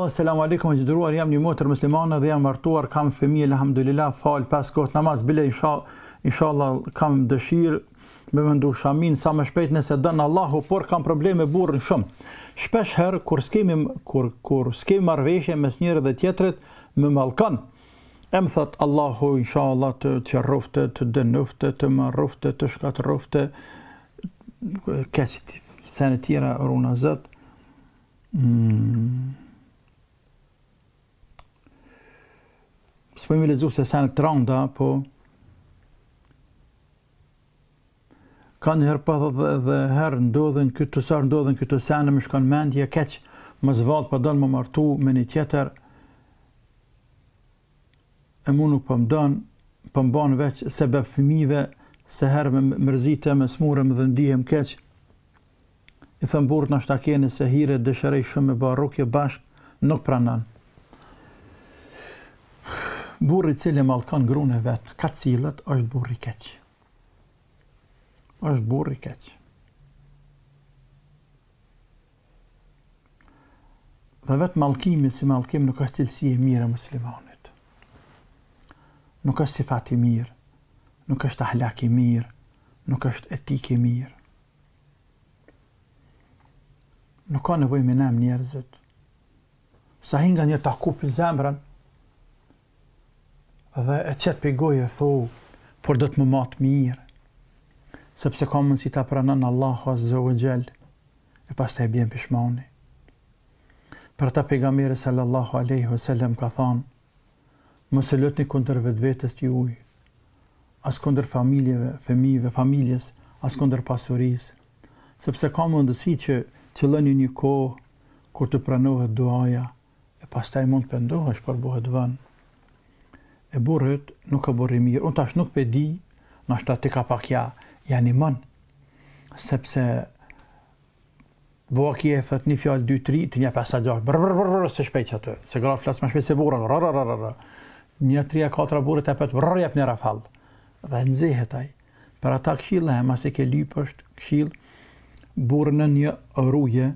Oh, Selamu alikum, gjithë duruar, jam një motër muslimane dhe jam martuar, kam femi alhamdulillah, falë, pas kohët namaz, bile, inshallah, Allah, kam dëshirë, me vendu shamin, sa më shpejt nëse dënë Allahu, por kam probleme burë në shumë. Shpesh herë, kur s'kemi, kur, kur marveshje mes njërë dhe tjetërit, me malkanë. Em thot Allahu inshallah të të rufte, të dënufte, të më rufte, të shkat rrofte, kësit sene tjera runa zëtë mm. Së përmi lezu se po sanë të randa, po ka njëherë pa dhe, dhe herë ndodhen këtë të sarë, ndodhen këtë të senë, më shkon mendje, keq, më zvalë, pa dënë më martu me një tjetër, e mu nuk pëmë po dënë, pëmë po banë veç se be fëmive, se herë me mërzite, me smurëm dhe ndihem keq, i thëmë burë në shtakeni se hire dëshërej shumë me barukje bashkë, nuk pranënë burri cili mallkon gruën e vet, ka cilët është burri keq. Është burri keq. Dhe vetë malkimi si malkim nuk është cilësi e mirë e muslimonit. Nuk është si fati mirë, nuk është ahlak i mirë, nuk është etik i mirë. Nuk ka nevoj me nem njerëzit. Sa hinga një taku për zemrën, dhe e qëtë për gojë e thuhë, por dhëtë më matë mirë, sepse ka mënë si ta pranën Allahu Azze o Gjellë, e pas të e bjen pishmoni. Për ta pegamire sallallahu aleyhu sallem ka thonë, më se lutni kunder vetë vetës t'i ujë, as kunder familjeve, femive, familjes, as kunder pasurisë, sepse ka mundësi që të lëni një kohë kur të pranohet duaja, e pas të e mund pëndohesh për bëhet vënë e burët nuk e burë mirë, unë tash nuk pe di, në ashtë të ka pakja janë i mënë, sepse Boa kje e thëtë një fjallë, dy, tri, të një pesa gjash, brrë, brrë, brrë, se shpejt që të, se gra flasë më shpejt se burën, rrë, rrë, rrë, një, tri, e katra burët e petë, brrë, jep një rafallë, dhe nëzihet aj. Për ata këshillë e, mas e ke lypë është këshillë, burë në një rruje,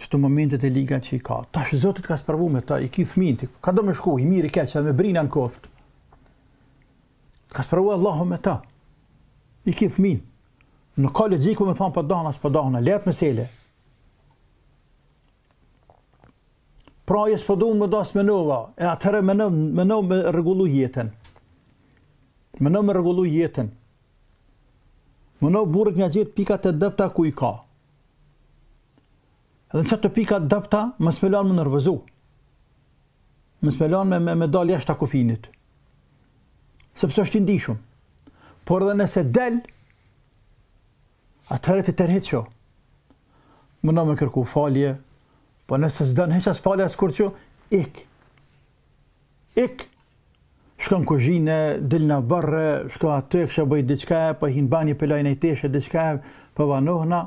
që të momentet e liga që i ka. Ta shë zotit ka spërvu me ta, i ki thminti, ka do me shku, i mirë i keqë, dhe me brina në koftë. Ka spërvu Allahu me ta, i ki fëmin. Në ka le gjikë, me thonë, pa dahna, s'pa dana, letë me sele. Pra, jes për duhet me dasë me nëva, e atërë me nëvë me, nëv me regullu jetën. Me nëvë me regullu jetën. Me nëvë burë kënja gjithë pikat e dëpta ku i ka dhe në qëtë pika dëpta, më smelon më nërvëzu. Më smelon me, me, me dal jashtë kufinit. Sepse është ndishum, Por dhe nëse del, atërë të tërhit që. Më në kërku falje, po nëse zdo në heqë as falje as që, ik. Ik. Shko në kuzhine, dil në barre, shko atë të kështë bëjt diqka, po hinë banje pëllajnë e teshe diqka, po vanohna,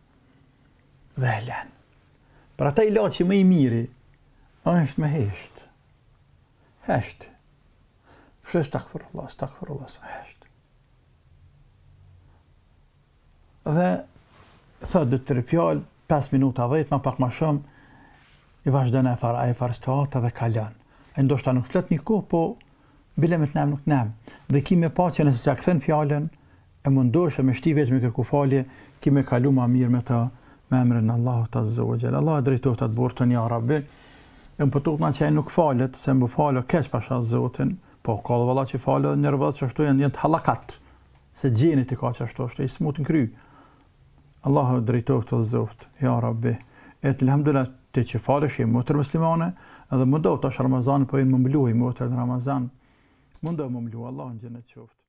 dhe e len. Pra ta i lanë që më i miri, është me heshtë. Heshtë. Shre së takëfër Allah, së takëfër Allah, së heshtë. Dhe, thë dhe të të 5 minuta dhejtë, ma pak ma shumë, i vazhë e farë, a i farës të dhe ka E ndoshta nuk fletë një kohë, po, bile me të nemë nuk nemë. Dhe ki me pa që nëse se akëthen fjallën, e mundoshe me shtivet me kërku falje, ki me kalu ma mirë me të me emrin Allahut Azza wa Jalla. Allah drejtohet atë burrën ja Rabbi. Em po tokë që ai nuk falet, se më falo kesh pa shan Zotin, po ka valla që falë dhe nervoz që janë janë hallakat. Se gjeni ti ka që ashtu është, i smut në kry. Allahu drejtohet të Zot, ja Rabbi. Et alhamdulillah ti që falësh i motër muslimane, edhe më do të shë Ramazan, po i më mbluhi motër në Ramazan. Më ndo më Allah në xhenet